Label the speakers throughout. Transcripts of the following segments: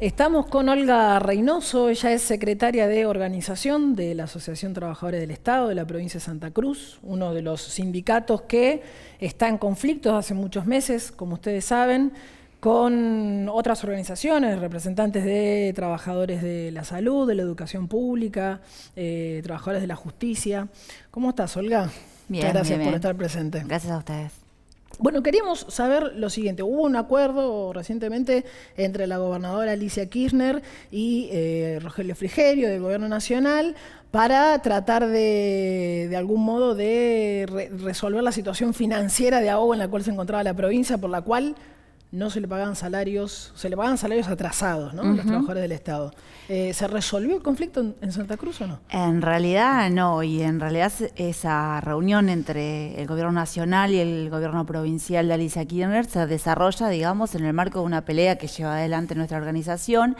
Speaker 1: Estamos con Olga Reynoso, ella es secretaria de organización de la Asociación Trabajadores del Estado de la provincia de Santa Cruz, uno de los sindicatos que está en conflictos hace muchos meses, como ustedes saben, con otras organizaciones, representantes de trabajadores de la salud, de la educación pública, eh, trabajadores de la justicia. ¿Cómo estás, Olga? Bien, gracias por estar presente. Gracias a ustedes. Bueno, queríamos saber lo siguiente. Hubo un acuerdo recientemente entre la gobernadora Alicia Kirchner y eh, Rogelio Frigerio del Gobierno Nacional para tratar de, algún modo de resolver la situación financiera de ahogo en la cual se encontraba la provincia, por la cual no se le pagan salarios, se le pagan salarios atrasados, ¿no? Los trabajadores del Estado. Eh, ¿Se resolvió el conflicto en, Santa Cruz o no?
Speaker 2: En realidad no, y en realidad esa reunión entre el gobierno nacional y el gobierno provincial de Alicia Kirchner se desarrolla, digamos, en el marco de una pelea que lleva adelante nuestra organización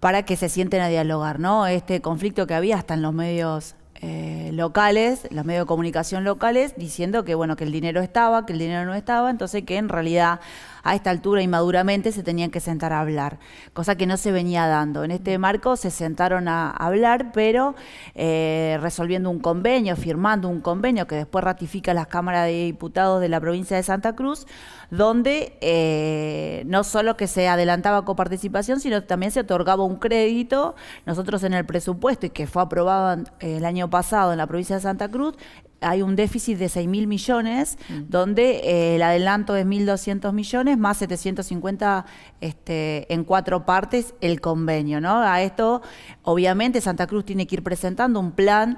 Speaker 2: para que se sienten a dialogar, ¿no? Este conflicto que había hasta en los medios eh, eh, locales, los medios de comunicación locales, diciendo que bueno, que el dinero estaba, que el dinero no estaba, entonces que en realidad a esta altura inmaduramente se tenían que sentar a hablar, cosa que no se venía dando. En este marco se sentaron a hablar, pero eh, resolviendo un convenio, firmando un convenio que después ratifica las cámaras de Diputados de la provincia de Santa Cruz, donde eh, no solo que se adelantaba coparticipación, sino también se otorgaba un crédito. Nosotros en el presupuesto, y que fue aprobado el año pasado en la provincia de Santa Cruz, hay un déficit de seis mil millones, mm. donde eh, el adelanto es 1.200 millones más 750 este, en cuatro partes el convenio. ¿no? A esto, obviamente, Santa Cruz tiene que ir presentando un plan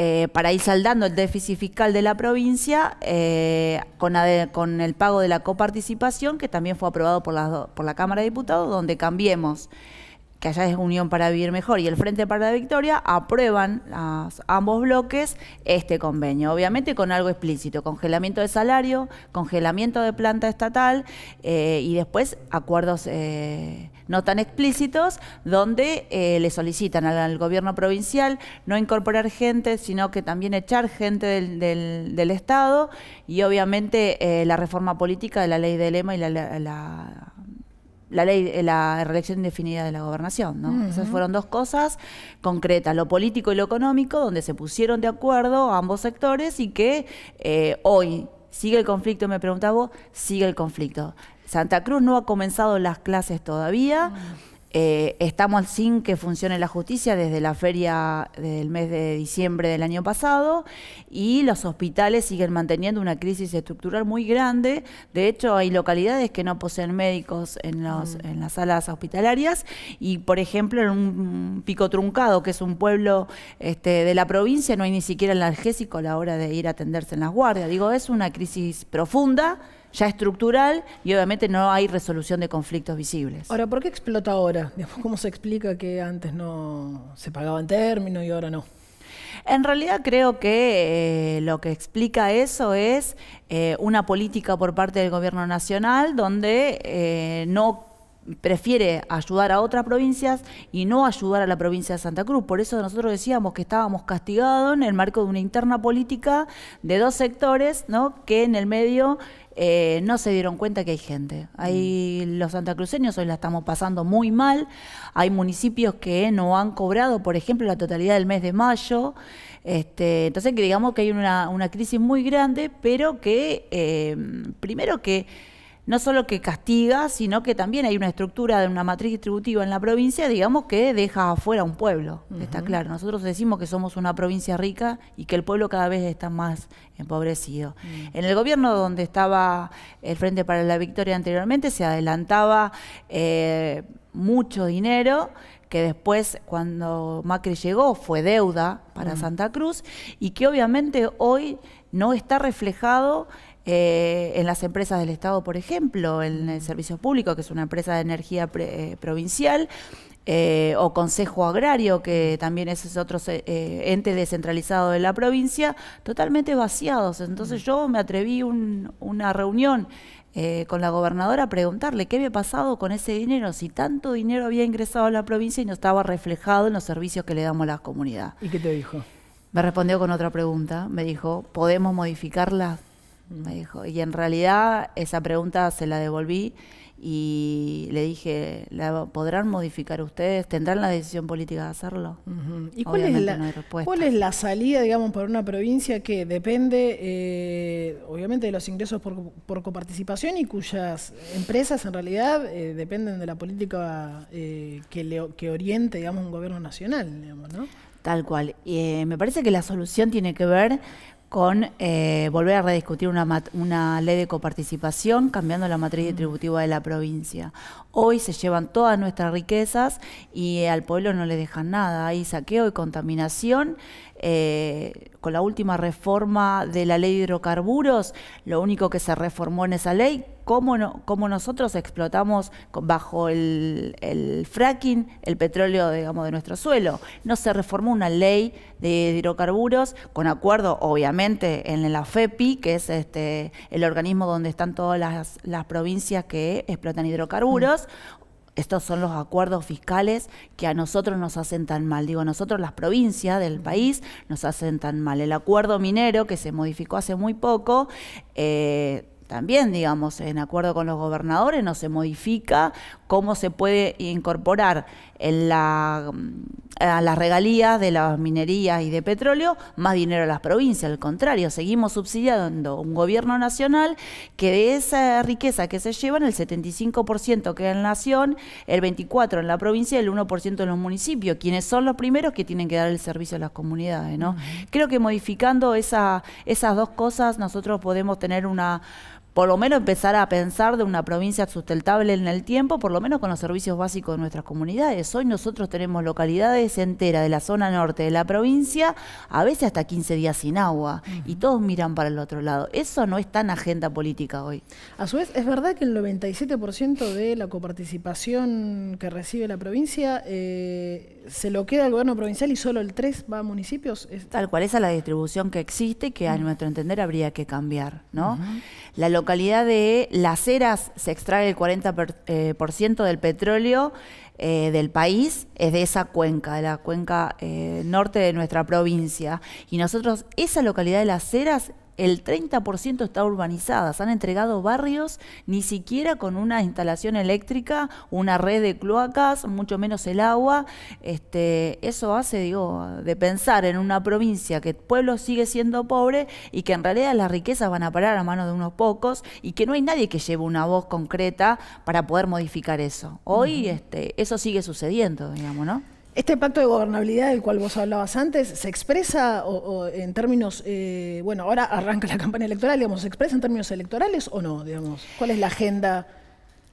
Speaker 2: eh, para ir saldando el déficit fiscal de la provincia eh, con, el pago de la coparticipación, que también fue aprobado por por la Cámara de Diputados, donde cambiemos que allá es Unión para Vivir Mejor y el Frente para la Victoria, aprueban las, ambos bloques este convenio. Obviamente con algo explícito, congelamiento de salario, congelamiento de planta estatal eh, y después acuerdos eh, no tan explícitos donde eh, le solicitan al, gobierno provincial no incorporar gente, sino que también echar gente del, Estado y obviamente la reforma política de la ley de lema y la, la la ley, eh, la reelección indefinida de la gobernación, ¿no? Esas fueron dos cosas concretas, lo político y lo económico, donde se pusieron de acuerdo ambos sectores y que eh, hoy sigue el conflicto, me preguntaba sigue el conflicto. Santa Cruz no ha comenzado las clases todavía. Eh, estamos sin que funcione la justicia desde la feria del mes de diciembre del año pasado y los hospitales siguen manteniendo una crisis estructural muy grande. De hecho, hay localidades que no poseen médicos en, mm. en las salas hospitalarias y, por ejemplo, en un pico truncado, que es un pueblo este, de la provincia, no hay ni siquiera el analgésico a la hora de ir a atenderse en las guardias. Digo, es una crisis profunda ya estructural y obviamente no hay resolución de conflictos visibles. Ahora,
Speaker 1: ¿por qué explota ahora? ¿Cómo se explica que antes no se pagaba en término y ahora no? En realidad creo que eh, lo que explica eso es eh, una
Speaker 2: política por parte del gobierno nacional donde eh, no prefiere ayudar a otras provincias y no ayudar a la provincia de Santa Cruz. Por eso nosotros decíamos que estábamos castigados en el marco de una interna política de dos sectores ¿no? que en el medio eh, no se dieron cuenta que hay gente. Hay mm. los santacruceños hoy la estamos pasando muy mal. Hay municipios que no han cobrado, por ejemplo, la totalidad del mes de mayo. Este, entonces, digamos que hay una, crisis muy grande, pero que eh, primero que no solo que castiga, sino que también hay una estructura de una matriz distributiva en la provincia, digamos, que deja afuera un pueblo, está claro. Nosotros decimos que somos una provincia rica y que el pueblo cada vez está más empobrecido. Mm. En el gobierno donde estaba el Frente para la Victoria anteriormente, se adelantaba eh, mucho dinero que después cuando Macri llegó fue deuda para mm. Santa Cruz y que obviamente hoy no está reflejado eh, en las empresas del Estado, por ejemplo, en el mm. Servicio Público, que es una empresa de energía eh, provincial, eh, o Consejo Agrario, que mm. también es otro ente descentralizado de la provincia, totalmente vaciados. Entonces mm. yo me atreví una reunión con la gobernadora a preguntarle qué había pasado con ese dinero, si tanto dinero había ingresado a la provincia y no estaba reflejado en los servicios que le damos a la comunidad. ¿Y qué te dijo? Me respondió con otra pregunta, me dijo, ¿podemos modificar las? Y en realidad esa pregunta se la devolví y le dije, podrán modificar ustedes? ¿Tendrán la decisión política de hacerlo? ¿Y cuál es, la,
Speaker 1: cuál es, la, salida, digamos, para una provincia que depende, eh, obviamente, de los ingresos por, coparticipación y cuyas empresas en realidad eh, dependen de la política eh, que, que oriente, digamos, un gobierno nacional,
Speaker 2: Tal cual. Eh, me parece que la solución tiene que ver con eh, volver a rediscutir una, ley de coparticipación cambiando la matriz mm. distributiva de la provincia. Hoy se llevan todas nuestras riquezas y eh, al pueblo no le dejan nada. Hay saqueo y contaminación. Eh, con la última reforma de la ley de hidrocarburos, lo único que se reformó en esa ley cómo, nosotros explotamos bajo el, fracking el petróleo, digamos, de nuestro suelo. No se reformó una ley de hidrocarburos con acuerdo, obviamente, en la FEPI, que es este, el organismo donde están todas las, provincias que explotan hidrocarburos, mm. estos son los acuerdos fiscales que a nosotros nos hacen tan mal. Digo, a nosotros las provincias del mm. país nos hacen tan mal. El acuerdo minero que se modificó hace muy poco eh, también, digamos, en acuerdo con los gobernadores, no se modifica cómo se puede incorporar en la, mm, a las regalías de las minerías y de petróleo más dinero a las provincias. Al contrario, seguimos subsidiando un gobierno nacional que de esa riqueza que se llevan, el 75% queda en la nación, el 24% en la provincia y el 1% en los municipios, quienes son los primeros que tienen que dar el servicio a las comunidades. ¿no? Creo que modificando esa, esas dos cosas nosotros podemos tener una por lo menos empezar a pensar de una provincia sustentable en el tiempo, por lo menos con los servicios básicos de nuestras comunidades. Hoy nosotros tenemos localidades enteras de la zona norte de la provincia, a veces hasta 15 días sin agua, y todos miran para el otro lado. Eso no está en agenda política
Speaker 1: hoy. A su vez, es verdad que el 97% de la coparticipación que recibe la provincia eh, se lo queda el gobierno provincial y solo el 3 va a municipios.
Speaker 2: Tal cual, esa es la distribución que existe que a nuestro entender habría que cambiar, ¿no? localidad de Las Heras se extrae el 40% eh, por ciento del petróleo eh, del país, es de esa cuenca, de la cuenca eh, norte de nuestra provincia. Y nosotros, esa localidad de Las Heras, el 30% está urbanizada. Se han entregado barrios ni siquiera con una instalación eléctrica, una red de cloacas, mucho menos el agua. Este, eso hace, digo, de pensar en una provincia que el pueblo sigue siendo pobre y que en realidad las riquezas van a parar a manos de unos pocos y que no hay nadie que lleve una voz concreta para poder modificar eso. Hoy este, eso sigue sucediendo, digamos, ¿no?
Speaker 1: Este pacto de gobernabilidad del cual vos hablabas antes, ¿se expresa en términos, eh, bueno, ahora arranca la campaña electoral, digamos, ¿se expresa en términos electorales o no? Digamos? ¿Cuál es la agenda?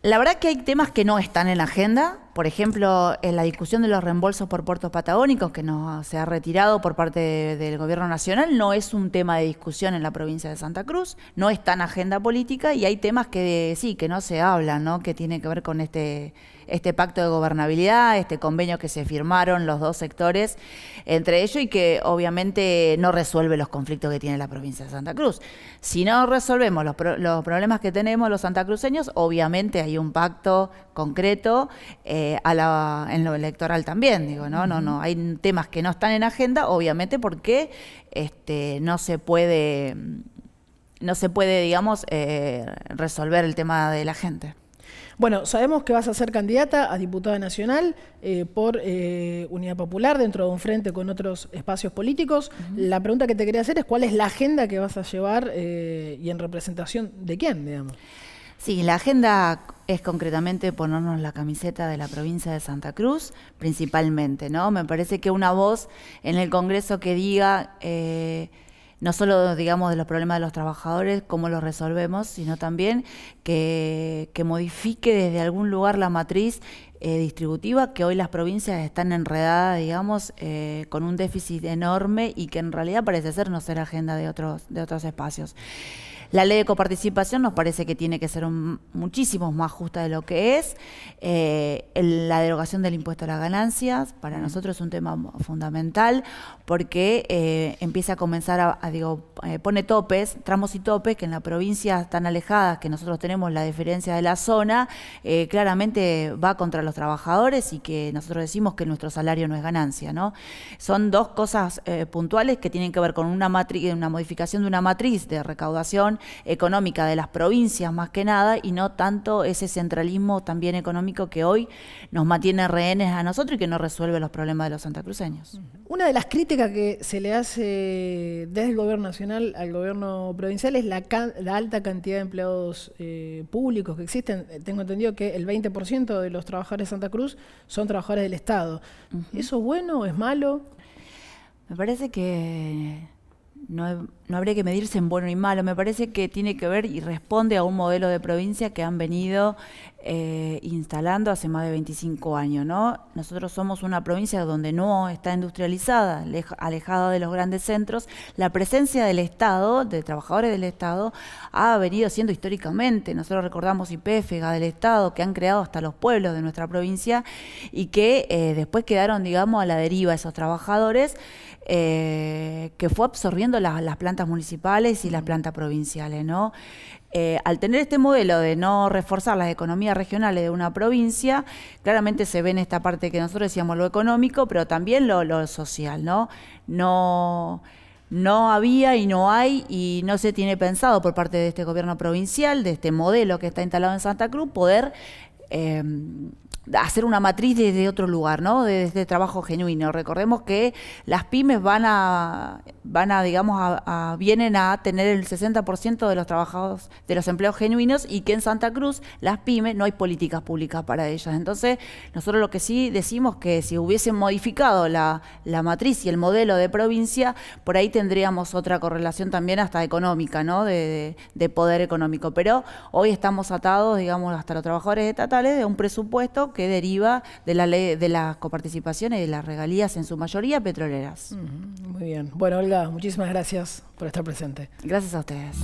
Speaker 1: La verdad que hay temas que no están en la agenda,
Speaker 2: por ejemplo, en la discusión de los reembolsos por puertos patagónicos que no se ha retirado por parte del gobierno nacional, no es un tema de discusión en la provincia de Santa Cruz, no está en agenda política y hay temas que sí, que no se hablan, ¿no? que tiene que ver con este, este pacto de gobernabilidad, este convenio que se firmaron los dos sectores entre ellos y que obviamente no resuelve los conflictos que tiene la provincia de Santa Cruz. Si no resolvemos los, problemas que tenemos los santacruceños, obviamente hay un pacto concreto. Eh, eh, en lo electoral también, digo, no, no, no, hay temas que no están en agenda, obviamente porque este, no se puede, no se puede, digamos, eh, resolver el tema de la gente.
Speaker 1: Bueno, sabemos que vas a ser candidata a diputada nacional eh, por Unidad Popular dentro de un frente con otros espacios políticos. La pregunta que te quería hacer es cuál es la agenda que vas a llevar y en representación de quién, digamos. Sí, la agenda es concretamente ponernos la camiseta de la provincia
Speaker 2: de Santa Cruz, principalmente, ¿no? Me parece que una voz en el Congreso que diga eh, no solo, digamos, de los problemas de los trabajadores, cómo los resolvemos, sino también que, modifique desde algún lugar la matriz eh, distributiva, que hoy las provincias están enredadas, digamos, eh, con un déficit enorme y que en realidad parece ser no ser agenda de otros, de otros espacios. La ley de coparticipación nos parece que tiene que ser muchísimo más justa de lo que es. Eh, la derogación del impuesto a las ganancias para nosotros es un tema fundamental porque eh, empieza a comenzar a, digo, eh, pone topes, tramos y topes que en las provincias tan alejadas que nosotros tenemos la diferencia de la zona, claramente va contra los trabajadores y que nosotros decimos que nuestro salario no es ganancia, ¿no? Son dos cosas puntuales que tienen que ver con una matriz, una modificación de una matriz de recaudación económica de las provincias más que nada y no tanto ese centralismo también económico que hoy nos mantiene rehenes a nosotros y que no resuelve los problemas de los santacruceños.
Speaker 1: Una de las críticas que se le hace desde el gobierno nacional al gobierno provincial es la, alta cantidad de empleados eh, públicos que existen. Eh, tengo entendido que el 20% de los trabajadores de Santa Cruz son trabajadores del Estado. ¿Eso es bueno? o ¿Es malo? Me parece
Speaker 2: que no es no habría que medirse en bueno y malo, me parece que tiene que ver y responde a un modelo de provincia que han venido eh, instalando hace más de 25 años. ¿no? Nosotros somos una provincia donde no está industrializada, alejada de los grandes centros. La presencia del Estado, de trabajadores del Estado, ha venido siendo históricamente. Nosotros recordamos IPF, del Estado, que han creado hasta los pueblos de nuestra provincia y que eh, después quedaron, digamos, a la deriva esos trabajadores eh, que fue absorbiendo las plantas plantas municipales y las plantas provinciales, ¿no? Eh, al tener este modelo de no reforzar las economías regionales de una provincia, claramente se ve en esta parte que nosotros decíamos lo económico, pero también lo, social, ¿no? No no había y no hay y no se tiene pensado por parte de este gobierno provincial, de este modelo que está instalado en Santa Cruz, poder em, hacer una matriz desde otro lugar, ¿no? Desde este trabajo genuino. Recordemos que las pymes van a van a, digamos, vienen a tener el 60% de los trabajadores, de los empleos genuinos y que en Santa Cruz las pymes no hay políticas públicas para ellas. Entonces, nosotros lo que sí decimos que si hubiesen modificado la, la matriz y el modelo de provincia, por ahí tendríamos otra correlación también hasta económica, ¿no? De, poder económico. Pero hoy estamos atados, digamos, hasta los trabajadores estatales de un presupuesto que deriva de la ley de las coparticipaciones y de las regalías en su mayoría petroleras.
Speaker 1: Muy bien. Bueno, Olga, muchísimas gracias por estar presente. Gracias a ustedes.